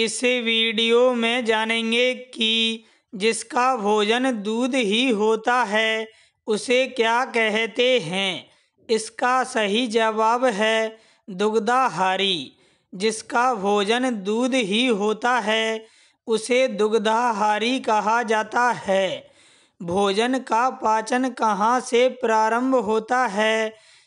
इस वीडियो में जानेंगे कि जिसका भोजन दूध ही होता है उसे क्या कहते हैं इसका सही जवाब है दुग्धाहारी जिसका भोजन दूध ही होता है उसे दुग्धाहारी कहा जाता है भोजन का पाचन कहाँ से प्रारंभ होता है